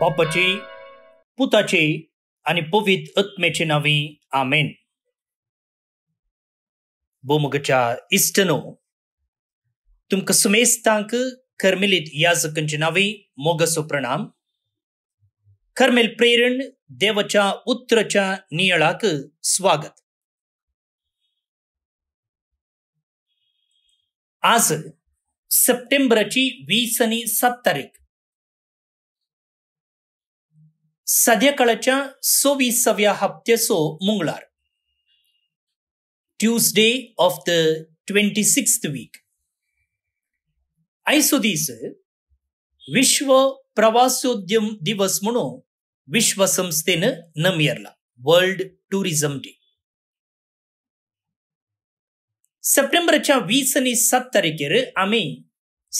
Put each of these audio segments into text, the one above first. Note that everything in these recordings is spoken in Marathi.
बापाची पुताचे, आणि पवित आत्म्याचे नावी आमेन बोमगच्या इष्टनो तुमक सुमेस्तांक कर्मेलीत याजकांची नावे मोगसो प्रणाम कर्मेल प्रेरण देवाच्या उतरच्या नियळाक स्वागत आज સપ્ટેમ્બરથી વીસની સાત તારીખ सध्याकाळच्या सव्वीसाव्या हप्त्याचो मंगळार Tuesday of the twenty six week आयचो दीस विश्व प्रवासोद्यम दिवस म्हणून विश्व संस्थेन नमयरला वर्ल्ड टुरिझम डे सप्टेंबरच्या वीस आणि सत्तरेकेर आमी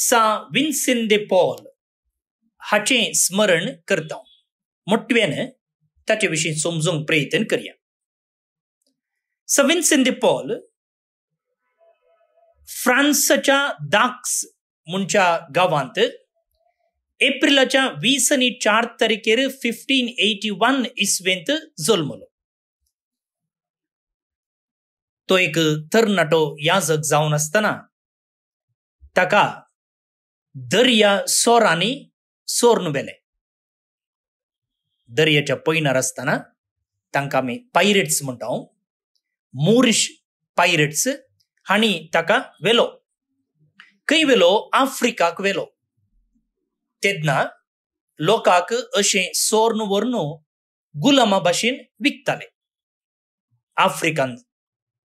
सा विन्सिन दे पॉल हाचें स्मरण करता मोटवेन ताचे विशीं समजूंक प्रयत्न करया सा विन्सिन दे पॉल फ्रांसच्या दाक्स म्हणच्या गांवांत एप्रिलाच्या वीस आनी चार तारखेर फिफ्टीन एटी वन इसवेंत जल्मलो तो एक तरणाटो याजक जावन आसतना ताका दर्या सोरांनी सोर्न व्हेलें दर्याच्या पैनार आसतना तांकां आमी पायरेट्स म्हणटा हांव पायरेट्स हांणी ताका व्हेलो खंय वेलो आफ्रिकाक वेलो तेदना लोकांक अशें सोर्न वर्ण गुलामा भाशेन विकताले आफ्रिकांत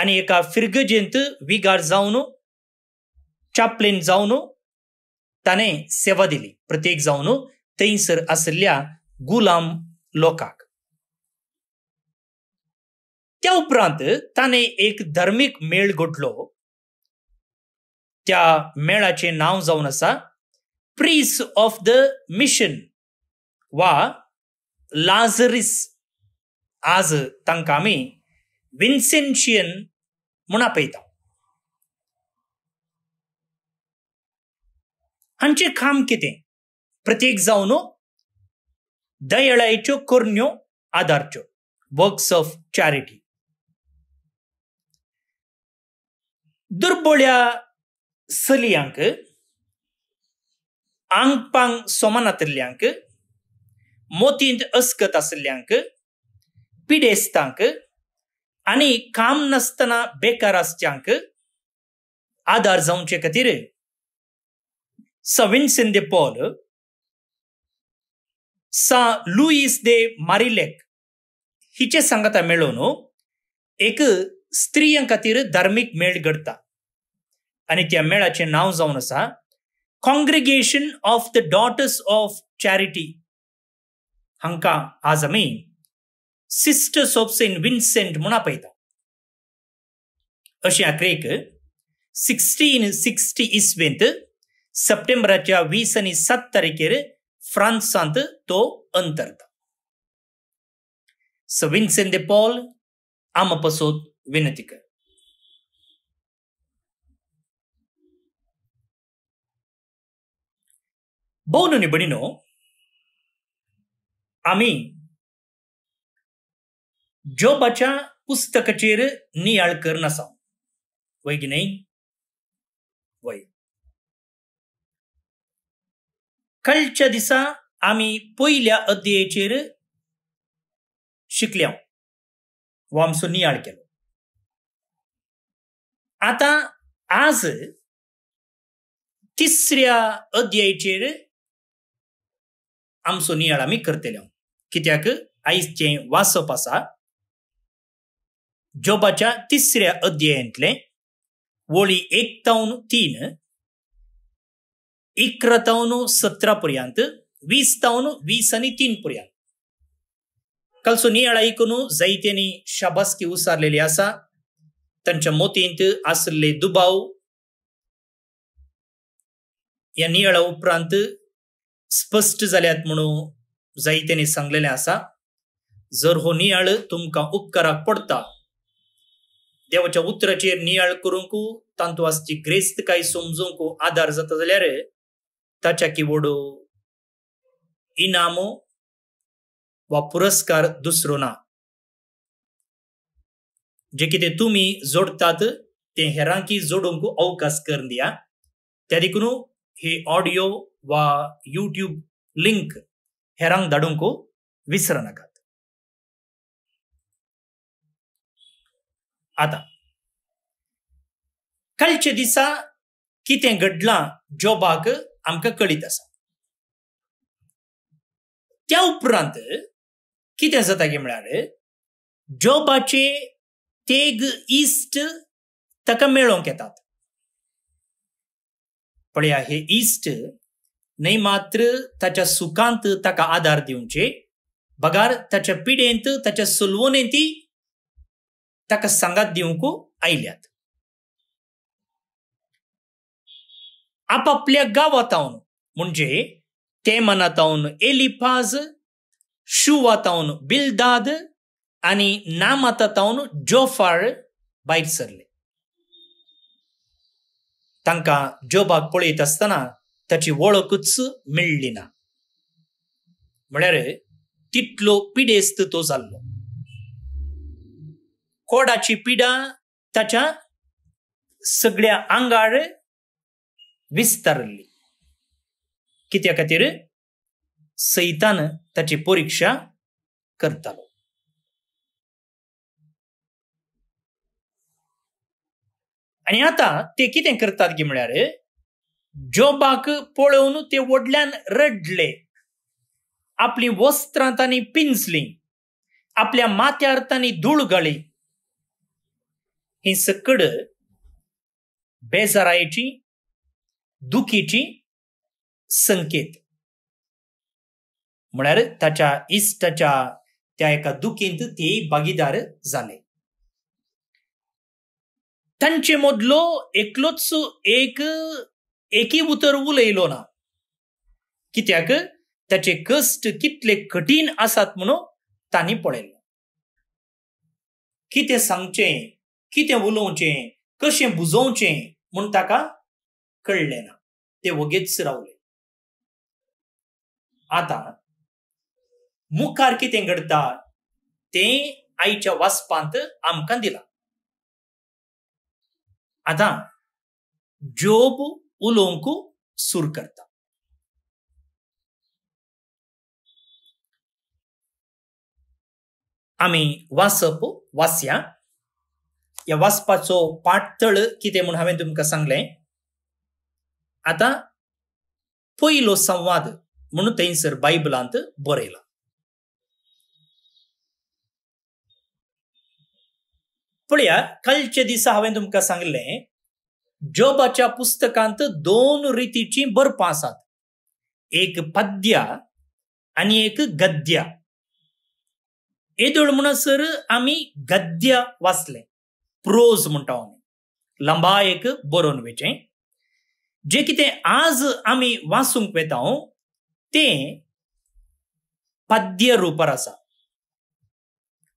आणि एका फिरगजेंत विगार जाऊन चाप्लेन जाऊन ताने सेवा दिली प्रत्येक जाऊन थंयसर आशिल्ल्या गुलाम लोकांक त्या उपरांत ताने एक धर्मीक मेळ घडलो त्या मेळाचे नाव जावन आसा प्रीस ऑफ द मिशन वा लाजरीस आज तांकां आमी ವಿನ್ಸೆನ್ಷಿಯನ್ ಮುಣಪೈತ हांचे काम कितें प्रत्येक जावन दयळायच्यो करण्यो आदारच्यो वर्क्स ऑफ चॅरिटी दुर्बोळ्या चलयांक आंगपांग सोमान मोतींत अस्कत आसल्ल्यांक पिडेस्तांक आणि काम नासतना बेकार आसच्यांक आदार जावचे खातीर सविन दे पॉल सा लुईस दे मारिलेक हिचे संगता मेळून एक स्त्रियां खातीर धार्मीक मेळ घडता आनी त्या मेळाचे नाव जावन आसा congregation of the daughters of charity हांका आज आमी सिस्टर्स ஆஃப் செயின்ட் வின்சென்ட் முனாபைதா अशी आख्रेक सिक्स्टीन सिक्स्टी इसवेंत सप्टेंबराच्या वीस आणि सात तारखेर फ्रांसांत तो अंतरता स पॉल आम पसोत विनंती कर आम्ही नियाळ புஸ்தகச்சேரு நீ वय की नाही वय कालच्या दिसा आम्ही पहिल्या अध्यायेचेर शिकल्या हो आमचो नियाळ केलो आता आज तिसऱ्या अध्यायेचेर आमचो नियाळ आमी करतले कित्याक आयजचें वाचप आसा जोबाच्या तिसऱ्या अध्यायातले वळी एक तीन इकरा तावन सतरा पर्यंत वीस तावन वीस आनी तीन पर्यंत कालसो सुनी ऐकून जायत्यांनी शाबासकी उसारलेली असा त्यांच्या मोतींत असले दुबाव या नियाळा उपरांत स्पष्ट झाल्यात म्हणून जायत्यांनी सांगलेले असा जर हो नियाळ तुमकां उपकाराक पडता देवाच्या उतराचेर नियाळ करूंक तांतूं आसची ग्रेस्त काय समजूंक आदार जाता जाल्यार ताच्या किवड इनामो वा पुरस्कार दुसरो ना जे कितें तुमी जोडतात ते हेरांकी जोडूंक अवकाश कर दिया त्या देखून हे ऑडिओ वा युट्यूब लिंक हेरांक धाडूंक विसरनाकात आता कालचे दिसा कितें घडलां जॉबाक आमकां कळीत आसा त्या उपरांत कितें जाता गे म्हळ्यार जॉबाचे तेग इश्ट ताका मेळोंक येतात पळया हे इश्ट न्हय मात्र ताच्या सुखांत ताका आदार दिवचे बगार ताच्या पिडेंत ताच्या सोलवणेंती ताका सांगात दिवंकू आयल्यात आपापल्या गांवांतावन म्हणजे ते मनातावन एलिफाज शुवातावन बिलदाद आणि नामातातावन जोफाळ भायर सरले तांकां जोबाक पळयत आसतना ताची वळखूच मेळ्ळी ना म्हळ्यार तितलो पिडेस्त तो जाल्लो कोडाची पिडा त्याच्या सगळ्या आंगार विस्तारली कित्या खातीर सैतान त्याची परीक्षा करतालो आणि आता ते कितें करतात की म्हळ्यार जोबाक पळोवन ते वडल्यान रडले आपली वस्त्रां तांणी पिंजली आपल्या माथ्यार तांणी धूळ घाली सकड बेजारायची दुखीची संकेत म्हणजे त्याच्या इष्टाच्या त्या एका दुखींत ते भागीदार झाले त्यांचे मधलो एकलोच एक एकी उतर उलयलो ना कित्याक त्याचे कष्ट कितले कठीण आसात म्हणून तांणी पळयलो कितें सांगचें कितें उलोवचें कशें बुजोवचें म्हूण ताका कळ्ळें ना ते वगेच रावले आतां मुखार कितें घडटा तें आईच्या वाचपांत आमकां दिलां आतां जोब उलोवंक सुर करता आमी वासप वाचया या वाचपाचो तळ कितें म्हूण हांवें तुमकां सांगलें आतां पयलो संवाद म्हणून थंयसर बायबलांत बरयला पळया कालचे दिसा हांवें तुमकां सांगलें जोबाच्या पुस्तकांत दोन रितीची बरपां आसात एक पद्या आनी एक गद्या येदोळ म्हणसर आमी गद्य वाचलें प्रोज म्हणटा लंबा एक बरोवन वेचे जे कितें आज आमी वाचूंक वेता तें पद्य रुपार आसा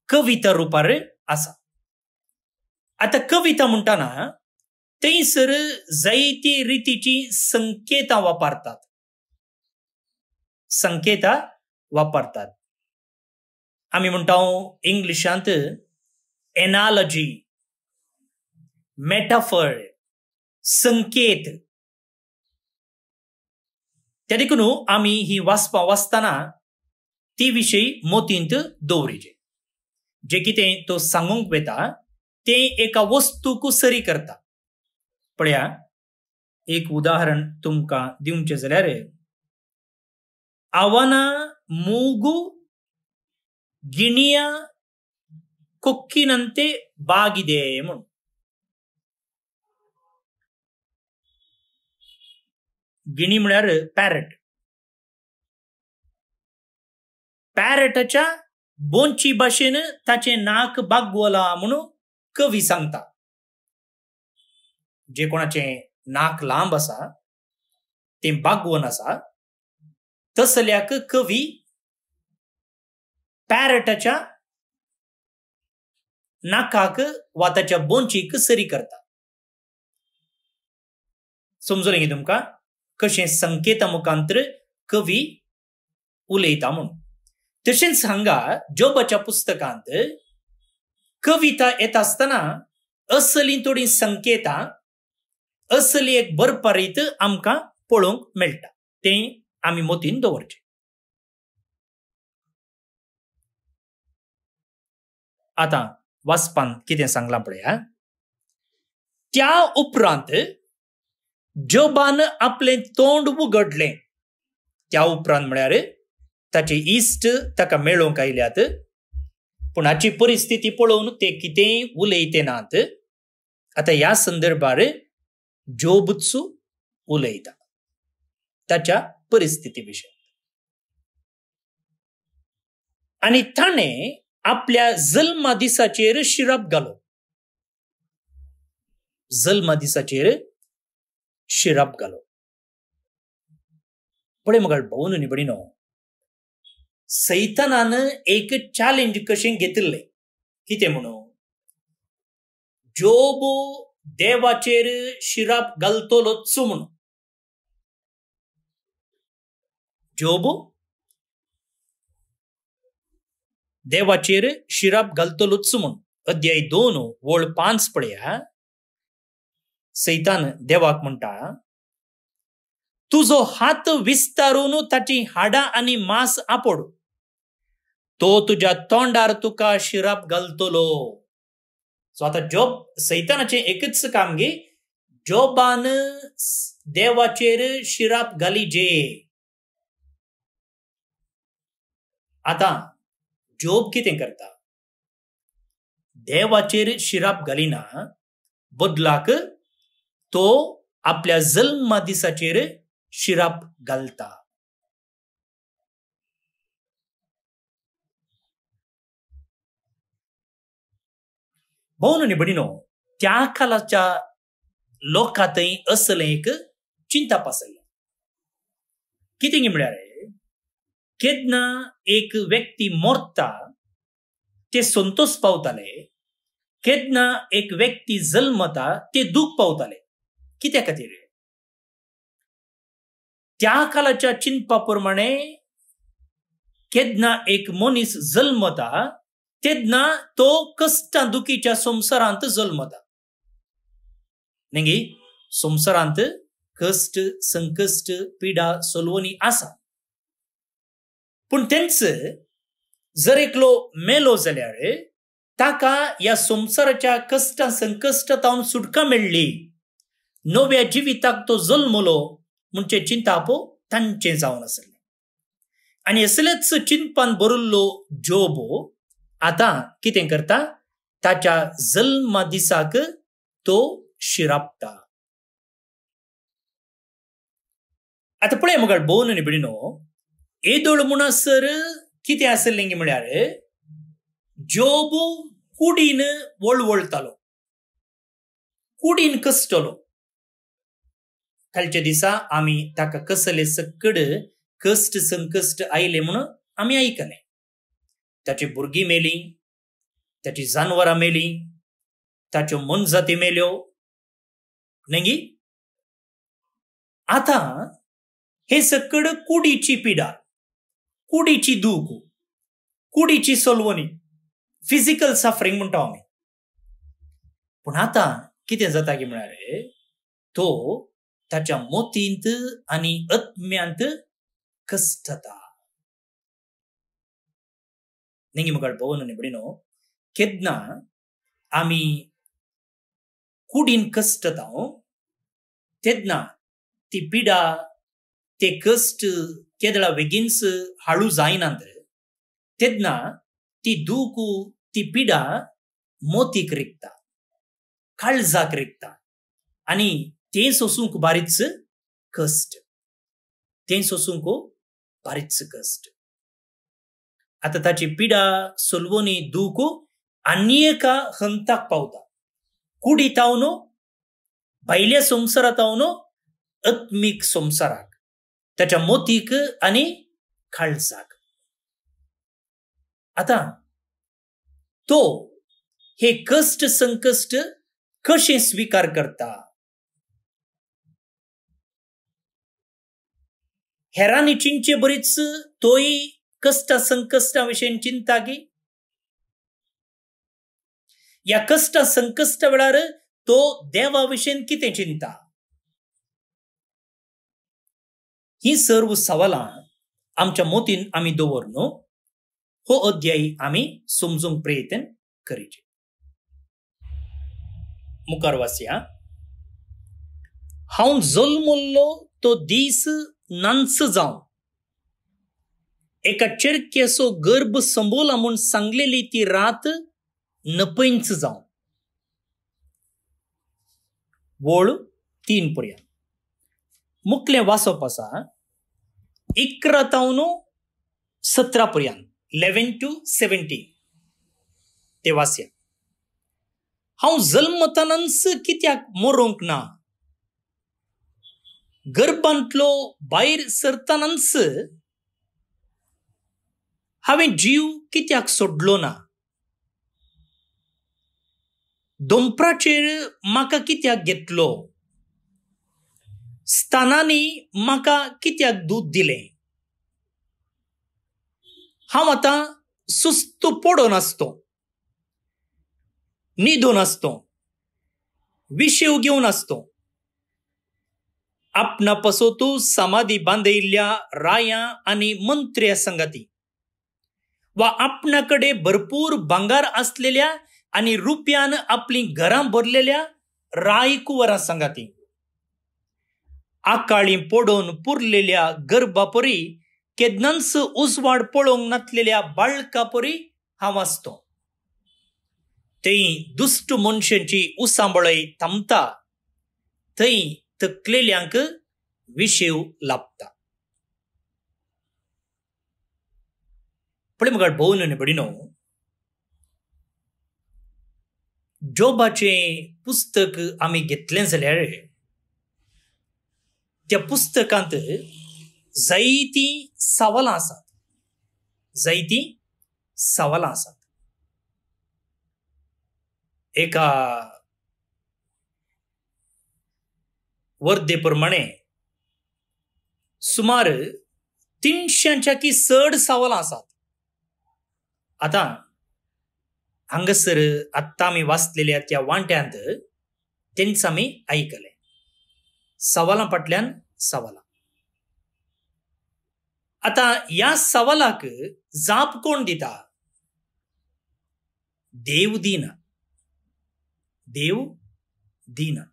कविता रुपार आसा आतां कविता म्हणटना थंयसर जायती रितीची संकेतां वापरतात संकेतां वापरतात आमी म्हणटा इंग्लिशांत एनालॉजी मेटाफर संकेत त्या देखून आमी ही वाचपा वाचतना ती विशयी मोतींत दवरिचे जे कितें तो सांगूंक वेता तें एका वस्तूक सरी करता पळया एक उदाहरण तुमकां दिवचें जाल्यार आव्हाना गिणिया कोक्की नंते बागिदे म्हणून गिणी म्हणजे पॅरट पॅरटच्या बोंची भाशेन ताचे नाक बागवला म्हणून कवी सांगता जे कोणाचे नाक लांब असा ते बागवन असा तसल्याक कवी पॅरटच्या नाकाक वा ताच्या बोंचीक सरी करता समजून घे तुमकां कशें संकेता मुखांतर कवी उलयता म्हणून तशेंच हांगा जोबाच्या पुस्तकांत कविता येता आसतना असली थोडी संकेतां असली एक बरपारीत आमकां पळोवंक मेळटा तें आमी मतीन दवरचें आतां वाचपान कितें सांगलां पळया त्या उपरांत जोबान आपले तोंड उघडले त्या उपरांत म्हळ्यार ताचे इश्ट ताका मेळोवंक आयल्यात पूण हाची परिस्थिती पळोवन ते कितेंय उलयते नात आतां ह्या संदर्भार बुत्सू उलयता ताच्या परिस्थिती विशीं आनी ताणें आपल्या जल्मा दिसाचेर शिराप घालो जल्मा दिसाचेर ഷിറബ് ಪಡೆ मगल ಭವನ ನಿಬಡಿನೋ सैतनान एक चॅलेंज कशें घेतिल्लें कितें म्हणू जोब देवाचेर शिराप घालतलोच म्हणू जोब देवाचेर शिराप घालतलोच म्हणू अध्याय दोन वळ पांच पळया सैतान देवाक म्हणटा तुझो हात विस्तारून ताची हाडा आणि मास आपोड तो तुझ्या तोंडार तुका शिराप घालतलो सो आता जॉब सैतानाचे एकच काम जोबान जॉबान देवाचेर शिराप घाली जे आता जोब कितें करता देवाचेर शिराप घालिना बदलाक तो आपल्या जन्मा दिसाचे शिराप घालता भोवन आणि बडिनो त्या कालाच्या लोकांतय असले एक चिंता पासयल्या कितें म्हळ्यार केदना एक व्यक्ती मोरता ते संतोष पावताले केदना एक व्यक्ती जल्मता ते दुःख पावताले कित्या खातीर त्या काळाच्या चिंतपा प्रमाणे केदना एक मनीस जल्मता तेदना तो कष्ट दुखीच्या संसारांत जल्मता नेंगी संसारांत कष्ट संकष्ट पिडा सोलवणी आसा पूण तेंच जर एकलो मेलो जाल्यार ताका या संसाराच्या कष्ट संकश्टतावन सुटका मेळ्ळी जिविताक तो novei takto zulmulo munce cintapo tan cinzaunasile. आणि असलेच चिंतपान बरुल्लो जोबो आता कितें करता ताच्या जल्मा दिसाक तो शिरापता आतां पळय मुखार भोवन आनी भिडिनो येदोळ म्हणसर कितें आसलें म्हळ्यार जोबो कुडीन वळवळतालो कुडीन कसतलो कालच्या दिसा आम्ही ताका कसले सक्कड कष्ट संकष्ट आयले म्हणून आम्ही ऐकले ताची भुरगीं मेली त्याची जानवरां मेली ताच्यो मनजाती मेल्यो नंगी आता हे सकड कुडीची पिडा कुडीची दूख कुडीची सोलवणी फिजिकल सफरिंग म्हणतो आम्ही पण आता किती जाता की म्हळ्यार तो त्याच्या मोतींत आणि आत्म्यांत ಕಷ್ಟತ ನಿಂಗೆ ಮಗಳ ಪವನನ್ನು ಬಿಡಿನೋ ಕೆದ್ನ ಆಮಿ ಕೂಡಿನ ಕಷ್ಟತಾವು ತೆದ್ನ ತಿ ಪಿಡ ते कष्ट केदळा वेगीनच हाळू जायना तर तेदना ती दूक ती पिडा मोतीक रिकता काळजाक रिकता आनी ते सोसूक बारीकस कष्ट ते सोसूक बारीकस कष्ट आता तची पिडा सोलबनी दुख आणि एका हंताक पावता कुडी भल्या संसारातावनो आत्मिक संसाराक त्याच्या मोतीक आणि खालसाक आता तो हे कष्ट संकष्ट कसे स्वीकार करता हेरानी चिंचे बरीच तोई कष्ट संकष्टाविषयी की या कष्ट संकष्ट वेळार तो देवा देवाविषयी कितें चिंता ही सर्व सवालां आमच्या मोतीन आमी दवर हो अध्यायी आमी समजून प्रयत्न करीचे मुखार वाचया हांव जल्मल्लो तो दीस जाऊ एका चेडकेसो गर्भ संबोला म्हणून सांगलेली ती रात नपैंच जाऊ वळ तीन पर्या मुकले वासप आसा इकरा सतरा पर्यंत इलेवन टू सेवन्टीन ते वास्या हांव जल्मतानाच कित्याक मरोंक ना बाहेर सरतानाच हांवें जीव कित्याक सोडलो ना दोंपराचेर म्हाका कित्याक घेतलो स्थानांनी म्हाका कित्याक दूद दिलें हांव आतां सुस्त पडून आसतो न्हिदून आसतो विशेव घेवन आसतो આપના पसोतू समाधी बांधिल्या राया आणि मंत्र्या संगती व आपणाकडे भरपूर भांगार असलेल्या आणि रुपयान आपली घरां भरलेल्या राय संगती सांगाती आकाळी पडोन पुरलेल्या गर्भापरी केदनांस उजवाड पळोवंक नातलेल्या बाळकापरी हा वाचतो थंय दुष्ट मनशांची उसांबळय थांबता थंय तकलेल्यांक विशेव लाभता फुडें मुखार भोवन बडिनो जोबाचें पुस्तक आम्ही घेतले जाल्यार त्या पुस्तकांत जैती सवालां आसात जायतीं सवालां आसात एका वर्धेप्रमाणे सुमार की सड सावलां आसात आता हांगासर आत्ता आमी वाचलेल्या त्या वांट्यांत त्यांचं आमी आयकलें सवाला फाटल्यान सवाला आता या सवालाक जाप कोण दिता देव दिना देव दिना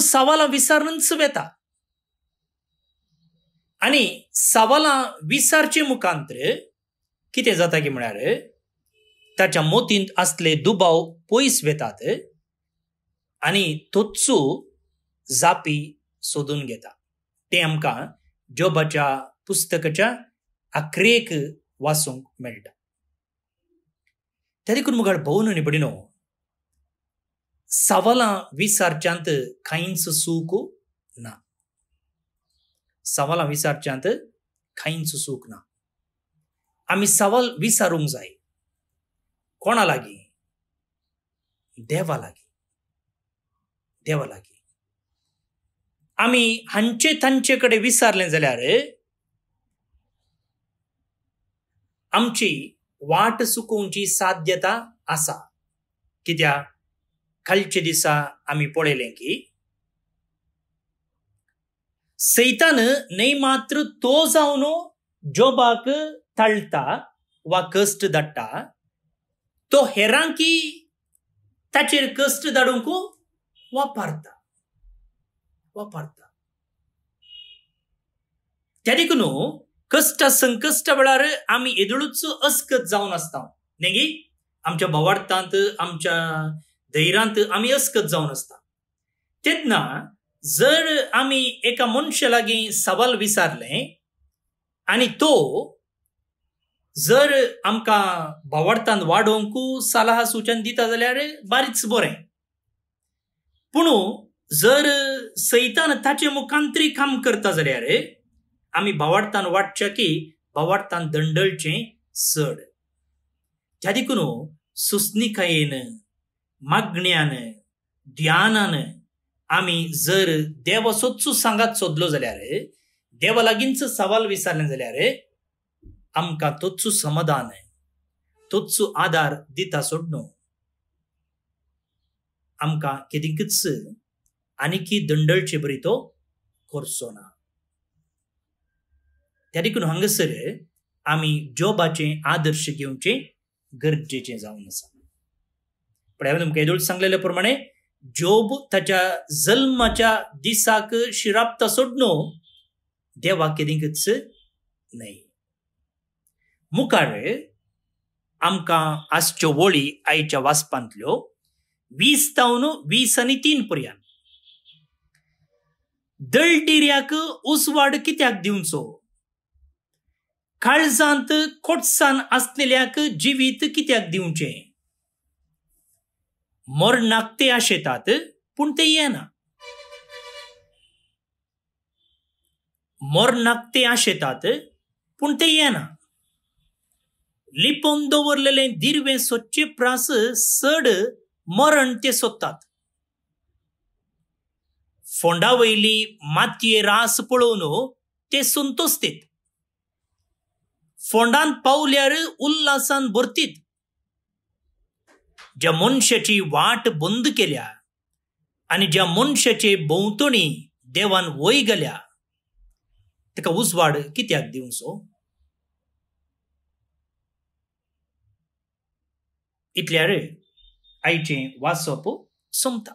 सवाला विसार वेता. आणि सवाला विसारचे मुखांतर। कितें जाता की म्हळ्यार त्याच्या मोतींत असले दुबाव पयस वेतात आनी तोत्सू जापी सोदून घेता तें आमकां जोबाच्या पुस्तकाच्या आखरेक वाचूंक मेळटा त्या देखून मुखार आणि निपडिनो சவலாம் விசார்ச்சாந்து கைன்சு सूख ना सवाला विचारच्यांत काहींच सूख ना आमी सवल विचारूंक जाय कोणा लागीं देवा लागी देवा लागीं आमी हांचे तांचे कडेन विचारले जाल्यार आमची वाट चुकोवची साध्यता आसा कित्याक खालचे दिसा आम्ही की सैतान नै मात्र तो जावनो जोबाक तळता वा कष्ट धाडटा तो हेरांकी ताचेर कष्ट धाडूंक वापरता वापरता त्या देखून कष्ट संकश्ट वेळार आम्ही येदळूच अस्कत जावन आसता नेगी आमच्या भवार्थांत आमच्या धैरांत आम्ही असकत जाऊन आसता तेदना जर आम्ही एका मनशा लागी सवाल विसारले आणि तो जर आमका भावार्थान वाडोवंकू सलाह सुचन दिता जाल्यार बारीच बरें पूण जर सैतान ताचे मुखांतरी काम करता जाल्यार आमी भावार्थान वाडच्या की भावार्थान दंडलचें चड त्या देखून सुस्निकायेन मागण्यान ध्यानान आम्ही जर देव सोदचूच सांगात सोदलो जाल्यार देवा लागींच सवाल विचारलें जाल्यार आमकां तोचू समाधान तोचू आदार दिता सोड न्हू आमकां आनी की दंडळचे बरी तो करचो ना त्या देखून हांगासर आम्ही जॉबाचें आदर्श घेवचें गरजेचे जावन आसा நமக்கு सांगलेल्या प्रमाणे जोब त्याच्या जल्माच्या दिसाक शिराप्त सोडणो देवा केदिंगच न्हय मुखार आमकां आसच्यो वळी आईच्या वाचपांतल्यो वीस तावन वीस आनी तीन पर्यंत दळटिऱ्याक उसवाड कित्याक दिवचो काळजांत कोटसान आसलेल्याक जिवीत कित्याक दिवचें मोर नागते या शेतात पूण ते येना मोर नागते या शेतात पूण ते येना लिपोवन दवरलेले दीर्वे स्वच्छ प्रास चड मरण ते सोदतात फोंडावयली मातये रास पळोवन ते संतोसतीत फोंडान पावल्यार उल्लासान भरतीत ज्या मनशाची वाट बंद केल्या आणि ज्या मनशाचे भोंवतणी देवान वय गेल्या ताका उजवाड कित्याक दिवचो इतल्यार आईचे वाचप सोमता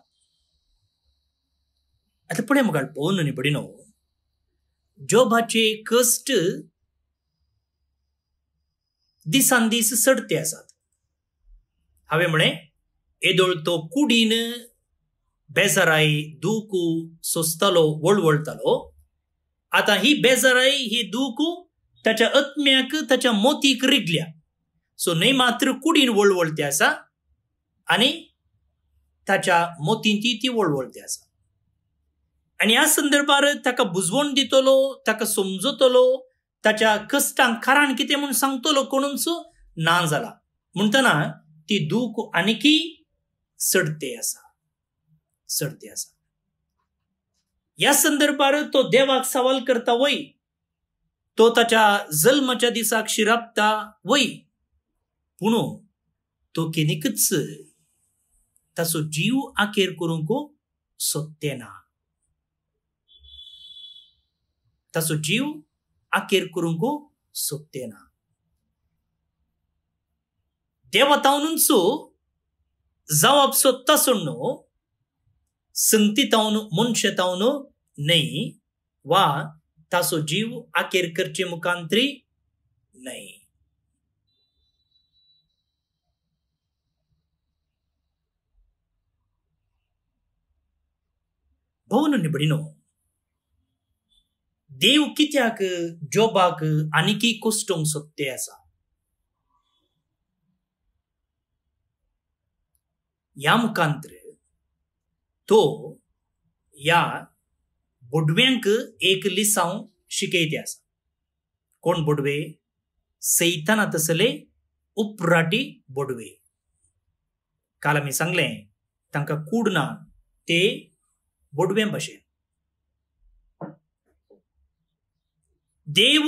आता पुढे मुखार पळोवन न्ही बडिनो जोबाचे कश्ट दिसान दीस सडते आसात ಹಾವೇ ಮಣೆ ಎದೊಳ್ತೋ कुडीन ಬೇಸರಾಯಿ ದೂಕು ಸುಸ್ತಲೋ ಒಳ್ವಳ್ತಲೋ आता ही बेजराई ही दुकू त्याच्या आत्म्याक त्याच्या मोतीक रिगल्या सो न्हय मात्र कुडीन वळवळते आसा आनी ताच्या मोतींची ती वळवळते आसा आनी ह्या संदर्भार ताका बुजवण दितलो ताका समजतलो ताच्या कश्टांक कारण कितें म्हूण सांगतलो कोणूच ना जाला म्हणटना ती दूक आणखी सडते असा सडते असा या संदर्भात तो देवाक सवाल करता वय तो त्याच्या जल्मच्या दिसाक शिरापता वय पुणू तो केनिकच तसो जीव आखेर करूंक सोदते ना तसो जीव आखेर करूंक सोदते ना దేవతౌనుంచు జవాబ్సొత్త సున్ను संगती तावन मनशे तावन नाही वा तासो जीव आकेरकरचे मुखांतरी नाही भवन निबडिनो देव कित्याक जोबाक आनिकी कुस्टोंग सोदते आसा யா मुखांतर तो या बुडव्यांक एक लिसांव शिकयते आसा कोण बोडवे सैतान तसले उपराटी बोडवे काल आमी सांगलें तांकां कूड ना ते बोडवें भाशेन देव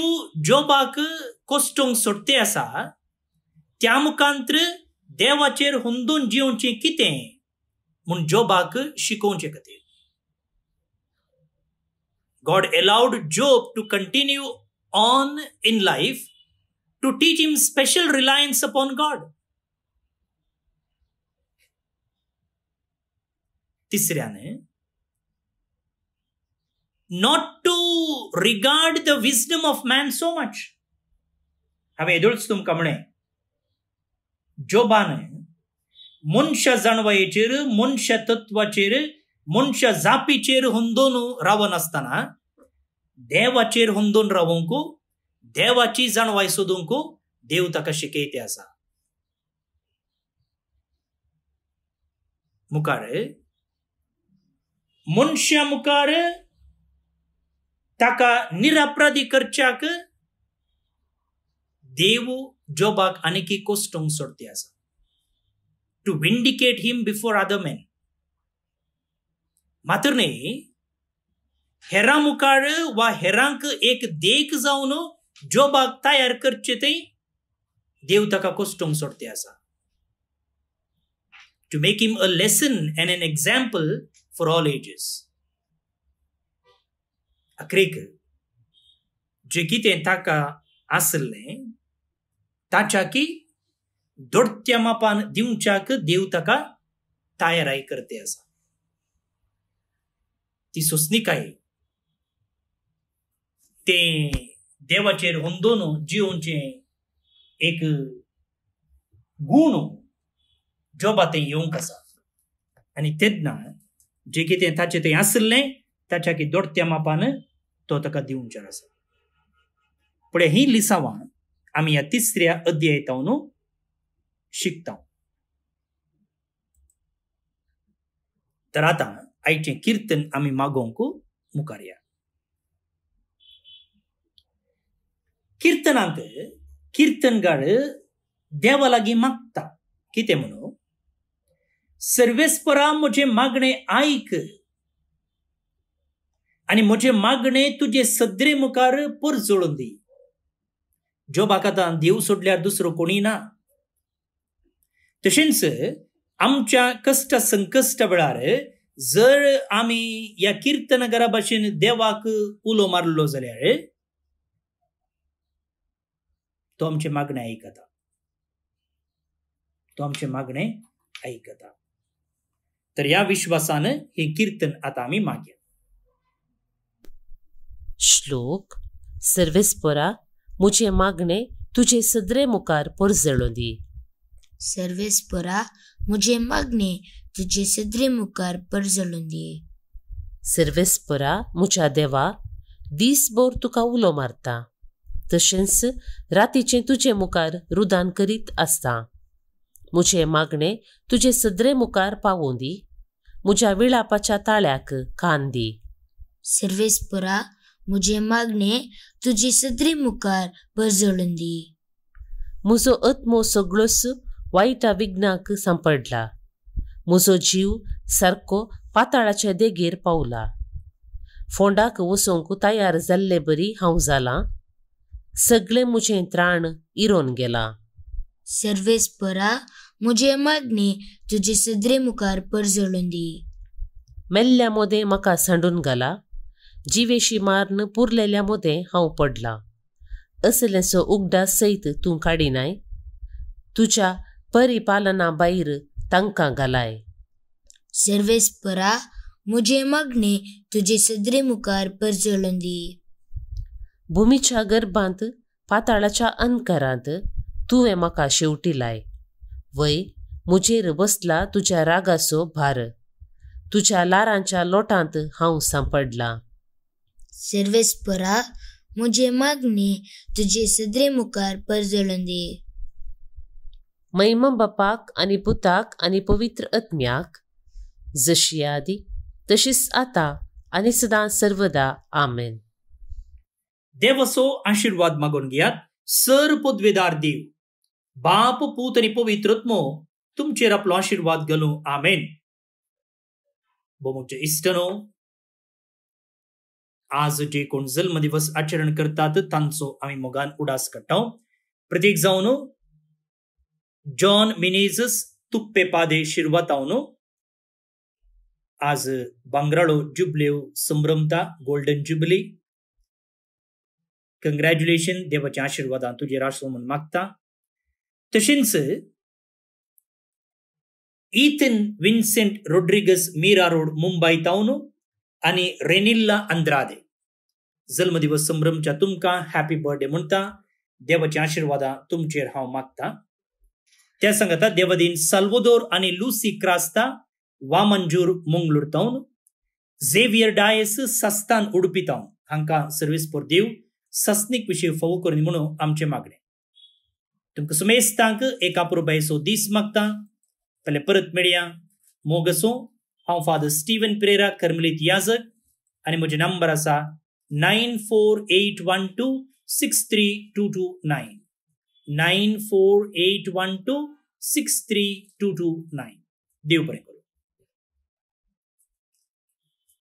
जोबाक कोस्टोंक सोडते आसा त्या देवाचेर हुंदून जिवचें कितें म्हूण जोबाक शिकोवचे खातीर God Job Job to continue on in life to teach him special reliance upon God तिसऱ्याने not to regard the wisdom of man so much हांवें हेदोळच तुमकां म्हणे जोबान मनश्य जणवयेचे मनश्य तत्वचे मशीचे हुंद रवनासताना देवचे हुंद राहूक देवची जाणवय सोडूक देव ता शिकते असा मुखार मनशा मुखार ता निरपराधी करच्याक देव Jobak Anikiko Stong Sortiasa to vindicate him before other men. Maturne हेरा मुखार वा हेरांक एक देख जावन जो बाग तयार करचे ते देव ताका कोस्टोंग सोडते आसा to make him a lesson an an example for all ages अक्रेक जे कितें ताका आसले मापान ದೊಡ್ತ್ಯಮಪಾನ ದಿವಂಚಾಕ ದೇವತಕ तयाराय करते असा ती सुस्निक आहे ते देवाचे होंदोन जीवनचे एक गुण जो बातें येवंक आसा आनी तेन्ना जे कितें ताचें ते आसलें ताच्या की दोडत्या मापान तो ताका चार आसा पुढे ही लिसावां या तिसऱ्या ಅಧ್ಯಾಯವನ್ನು शिकताव तर आता आईचे कीर्तन आम्ही मागोवंक मुखार या कीर्तन गाळ देवा लागीं मागता कितें म्हणू सर्वेस्परा मागणे मागणें आणि आनी मागणे तुझे तुजे सदरे मुखार जोडून दी जो बाकातान देव सोडल्यार दुसरो कोणी ना तशेंच आमच्या कश्ट संकश्ट वेळार जर आमी ह्या घरा भाशेन देवाक उलो मारलो जाल्यार तो आमचे मागणे आयकता तो आमचे मागणे आयकता तर या विश्वासान हे कीर्तन आता आम्ही मागया श्लोक सर्वेस्परा मुझे मागणे तुझे सदरे मुखार पोरजणो दी सर्वेस्परा मुझे मागणे तुझे सदरे मुखार परजणो दी सर्वेस्परा मुच्या देवा दीसभर तुका उलो मारता तशेंच रातीचे तुजे मुखार रुदान करीत आसता मुझे मागणे तुजे सदरे मुखार पावों दी म्हज्या विळापाच्या ताळ्याक कान दी सर्वेस्परा मुझे मागणे तुझी सदरी मुखार दी म्हजो अत्मो सगळोच वायटा विघ्नाक संपडला म्हजो जीव सरको पाताळाचे देगेर पावला फोंडाक वसोंक तयार जाल्ले बरी हांव जालां सगळे मुझे त्राण इरोन गेलां परा म्हजे मागणी तुजे सदरे मुखार परजळून दी मेल्ल्या मोदे म्हाका सांडून घाला जिवेशी मारन पुरलेल्या मोदें हांव पडला असलेसो उगडा सैत तूं काडिनाय तुझ्या परिपालना भायर तांकां घालाय सर्वेस्परा मुझे मगने तुझे सदरे मुखार परजळून दी भूमीच्या गर्भांत पाताळाच्या अंकारांत तुवें म्हाका शेवटी लाय वय मुजेर बसला तुझ्या रागाचो भार तुझ्या लारांच्या लोटांत हांव सांपडलां सर्वेश्वरा मुझे मागणे तुझे सदरे मुखार परजळंदे मैम बापाक आनी पुताक आनी पवित्र आत्म्याक जशी आदी तशीच आतां आनी सदां सर्वदा आमेन देव असो आशीर्वाद मागून घेयात सर पदवेदार देव बाप पूत आनी पवित्रत्मो तुमचेर आपलो आशिर्वाद घालूं आमेन बोमोचे इष्टनो आज जे कोण जन्मदिवस आचरण करतात तांचो आम्ही मोगान उडास काडटा प्रतीक जावन जॉन मिनेजस तुप्पे पादे शिरवतावन आज बांगराळो जुबलेव संभ्रमता गोल्डन जुबली कंग्रॅच्युलेशन देवाच्या आशिर्वादान तुजे आसूं म्हूण मागता तशेंच Ethan Vincent Rodrigues Mira Road Mumbai ತಾವನು आणि रेनिल्ला अंद्रादे जन्मदिवस संभ्रमच्या तुमका हॅपी बर्थडे म्हणता देवाच्या आशीर्वादा तुमचेर हांव मागता त्या संगाता देवदिन साल्वोदोर आणि लुसी क्रास्ता वामंजूर मंगलूर तवन झेवियर डायस सस्तान उडपी तवन हांकां सर्वीस पोर देव सस्नीक विशीं फोव करून म्हणून आमचें मागणें तुमकां सुमेस्तांक एक आपुरबायचो दीस मागता फाल्यां परत मेळया मोगसो हम फादर स्टीवन परेरा कर्मलित याजक आणि म्हजे नंबर आसा nine four eight one two six three two two nine nine four eight one two six three two two nine देव बरें